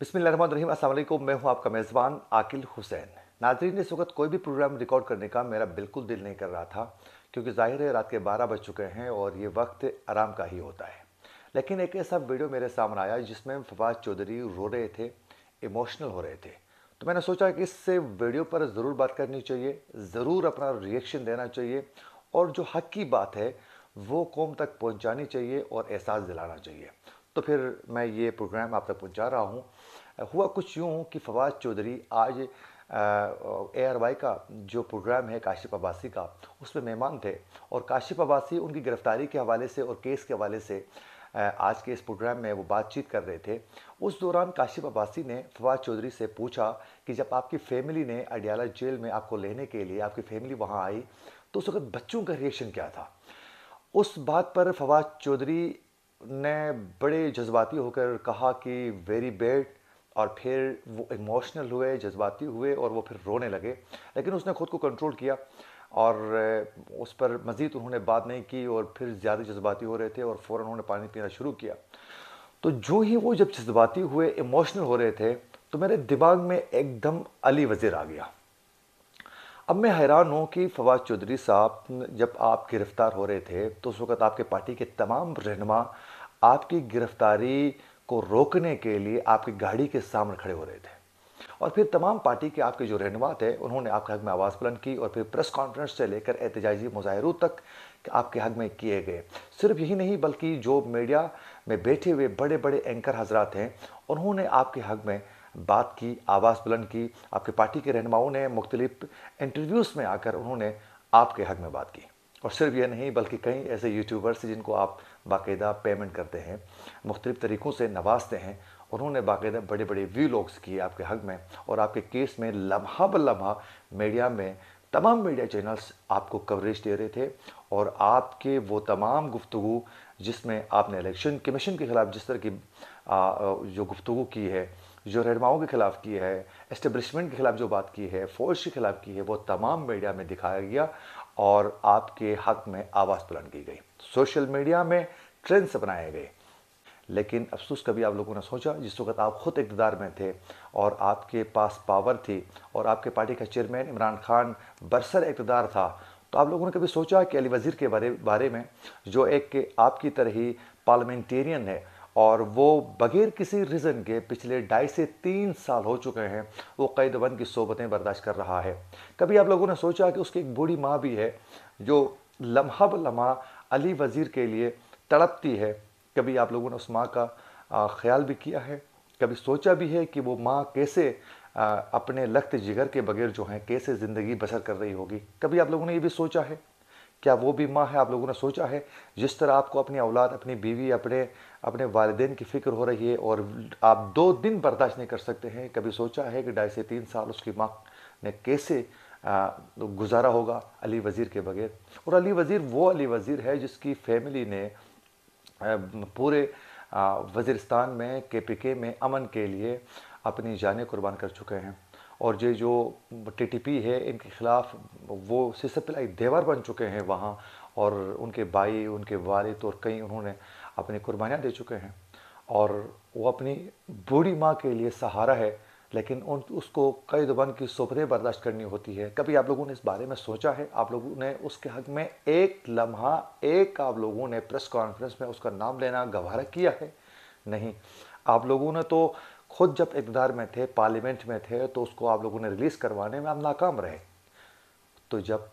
बिस्मिल्लाम असल मैं हूं आपका मेज़बान आकिल हुसैन नाजरीन इस वक्त कोई भी प्रोग्राम रिकॉर्ड करने का मेरा बिल्कुल दिल नहीं कर रहा था क्योंकि जाहिर है रात के 12 बज चुके हैं और ये वक्त आराम का ही होता है लेकिन एक ऐसा वीडियो मेरे सामने आया जिसमें फवाद चौधरी रो रहे थे इमोशनल हो रहे थे तो मैंने सोचा कि इससे वीडियो पर ज़रूर बात करनी चाहिए ज़रूर अपना रिएक्शन देना चाहिए और जो हक की बात है वो कौम तक पहुंचानी चाहिए और एहसास दिलाना चाहिए तो फिर मैं ये प्रोग्राम आप तक पहुंचा रहा हूं हुआ कुछ यूँ कि फवाद चौधरी आज ए आर वाई का जो प्रोग्राम है काशिप अब्बासी का उसमें मेहमान थे और काशिफ अब्बासी उनकी गिरफ़्तारी के हवाले से और केस के हवाले से आज के इस प्रोग्राम में वो बातचीत कर रहे थे उस दौरान काशिप अब्बासी ने फवाद चौधरी से पूछा कि जब आपकी फैमिली ने अडियाला जेल में आपको लेने के लिए आपकी फैमिली वहाँ आई तो उस वक्त बच्चों का रिएक्शन क्या था उस बात पर फवाद चौधरी ने बड़े जज्बाती होकर कहा कि वेरी बेड और फिर वो इमोशनल हुए जज्बाती हुए और वो फिर रोने लगे लेकिन उसने ख़ुद को कंट्रोल किया और उस पर मज़ीद उन्होंने बात नहीं की और फिर ज़्यादा जज्बाती हो रहे थे और फ़ौर उन्होंने पानी पीना शुरू किया तो जो ही वो जब जज्बाती हुए इमोशनल हो रहे थे तो मेरे दिमाग में एकदम अली वज़ीर आ गया अब मैं हैरान हूँ कि फवाद चौधरी साहब जब आप गिरफ़्तार हो रहे थे तो उस वक़्त आपके पार्टी के तमाम रहनमा आपकी गिरफ़्तारी को रोकने के लिए आपकी गाड़ी के सामने खड़े हो रहे थे और फिर तमाम पार्टी के आपके जो रहनमा थे उन्होंने आपके हक में आवाज़ बुलंद की और फिर प्रेस कॉन्फ्रेंस से लेकर एहतजाजी मुजाहरों तक आपके हक में किए गए सिर्फ यही नहीं बल्कि जो मीडिया में बैठे हुए बड़े बड़े एंकर हजरात हैं उन्होंने आपके हक में बात की आवाज़ बुलंद की आपके पार्टी के रहनुमाओं ने मुख्तलिफ इंटरव्यूज़ में आकर उन्होंने आपके हक में बात की और सिर्फ यह नहीं बल्कि कई ऐसे यूट्यूबर्स जिनको आप बाकायदा पेमेंट करते हैं मुख्तलिफ तरीक़ों से नवाजते हैं उन्होंने बाकायदा बड़े बड़े व्यू लॉग्स किए आपके हक में और आपके केस में लम्हा ब लम्हा मीडिया में तमाम मीडिया चैनल्स आपको कवरेज दे रहे थे और आपके वो तमाम गुफ्तु जिसमें आपने इलेक्शन कमीशन के ख़िलाफ़ जिस तरह की जो गुफ्तु की है जो रहनुमाओं के ख़िलाफ़ की है एस्टेब्लिशमेंट के ख़िलाफ़ जो बात की है फ़ौज के ख़िलाफ़ की है वो तमाम मीडिया में दिखाया गया और आपके हक में आवाज़ बुलंद की गई सोशल मीडिया में ट्रेंड्स बनाए गए लेकिन अफसोस कभी आप लोगों ने सोचा जिस वक्त आप ख़ुद इकतदार में थे और आपके पास पावर थी और आपके पार्टी का चेयरमैन इमरान खान बरसर इकतदार था तो आप लोगों ने कभी सोचा कि अली वज़ीर के बारे बारे में जो एक आपकी तरह ही पार्लियामेंटेरियन है और वो बगैर किसी रीज़न के पिछले ढाई से तीन साल हो चुके हैं वो कैद बंद की सोबतें बर्दाश्त कर रहा है कभी आप लोगों ने सोचा कि उसकी एक बूढ़ी माँ भी है जो लम्हा लम्हा अली वज़ीर के लिए तड़पती है कभी आप लोगों ने उस माँ का ख्याल भी किया है कभी सोचा भी है कि वो माँ कैसे अपने लख्त जिगर के बगैर जो हैं कैसे ज़िंदगी बसर कर रही होगी कभी आप लोगों ने ये भी सोचा है क्या वो भी माँ है आप लोगों ने सोचा है जिस तरह आपको अपनी औलाद अपनी बीवी अपने अपने वालदेन की फ़िक्र हो रही है और आप दो दिन बर्दाश्त नहीं कर सकते हैं कभी सोचा है कि ढाई से तीन साल उसकी माँ ने कैसे गुजारा होगा अली वज़ीर के बगैर और अली वज़ीर वो अली वज़ीर है जिसकी फैमिली ने पूरे वज़ीरस्तान में के पी के में अमन के लिए अपनी जानें कुर्बान कर चुके हैं और ये जो टीटीपी है इनके ख़िलाफ़ वो सिसपिला देवर बन चुके हैं वहाँ और उनके भाई उनके वालिद और कई उन्होंने अपनी कुर्बानियाँ दे चुके हैं और वो अपनी बूढ़ी माँ के लिए सहारा है लेकिन उन उसको कई दुबन की सोबरें बर्दाश्त करनी होती है कभी आप लोगों ने इस बारे में सोचा है आप लोगों ने उसके हक में एक लम्हा एक आप लोगों ने प्रेस कॉन्फ्रेंस में उसका नाम लेना गवारा किया है नहीं आप लोगों ने तो खुद जब इकदार में थे पार्लियामेंट में थे तो उसको आप लोगों ने रिलीज़ करवाने में आप नाकाम रहे तो जब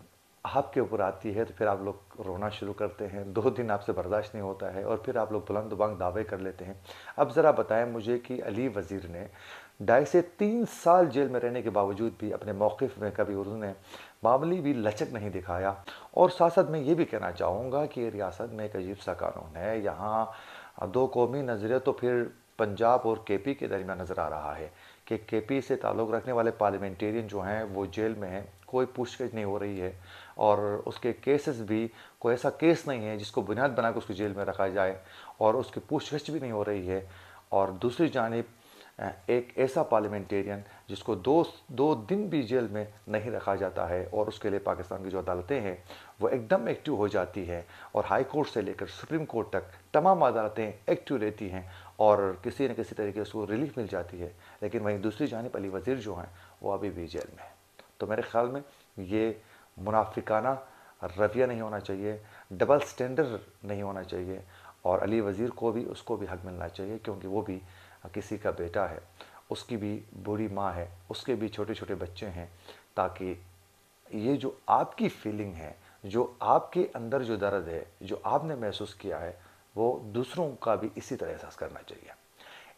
आपके ऊपर आती है तो फिर आप लोग रोना शुरू करते हैं दो दिन आपसे बर्दाश्त नहीं होता है और फिर आप लोग बुलंद बंग दावे कर लेते हैं अब ज़रा बताएं मुझे कि अली वज़ीर ने ढाई से तीन साल जेल में रहने के बावजूद भी अपने मौक़ में कभी उन्होंने मामली भी लचक नहीं दिखाया और साथ साथ मैं ये भी कहना चाहूँगा कि रियासत में एक अजीब सा कानून है यहाँ दो कौमी नज़रें तो फिर पंजाब और केपी के दरमियान नज़र आ रहा है कि केपी से ताल्लुक़ रखने वाले पार्लियामेंटेरियन जो हैं वो जेल में हैं कोई पूछताछ नहीं हो रही है और उसके केसेस भी कोई ऐसा केस नहीं है जिसको बुनियाद बनाकर उसको जेल में रखा जाए और उसकी पूछताछ भी नहीं हो रही है और दूसरी जानब एक ऐसा पार्लियामेंटेरियन जिसको दो दो दिन भी जेल में नहीं रखा जाता है और उसके लिए पाकिस्तान की जो अदालतें हैं वो एकदम एक्टिव हो जाती है और हाई कोर्ट से लेकर सुप्रीम कोर्ट तक तमाम अदालतें एक्टिव रहती हैं और किसी न किसी तरीके से रिलीफ मिल जाती है लेकिन वहीं दूसरी जानब अली वज़ीर जो हैं वो अभी भी जेल में है तो मेरे ख्याल में ये मुनाफिकाना रवैया नहीं होना चाहिए डबल स्टैंडर्ड नहीं होना चाहिए और अली वज़ीर को भी उसको भी हक मिलना चाहिए क्योंकि वो भी किसी का बेटा है उसकी भी बूढ़ी माँ है उसके भी छोटे छोटे बच्चे हैं ताकि ये जो आपकी फीलिंग है जो आपके अंदर जो दर्द है जो आपने महसूस किया है वो दूसरों का भी इसी तरह एहसास करना चाहिए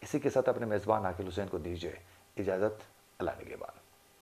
इसी के साथ अपने मेज़बान आकिल हुसैन को दीजिए इजाज़त अल्लाह के बाद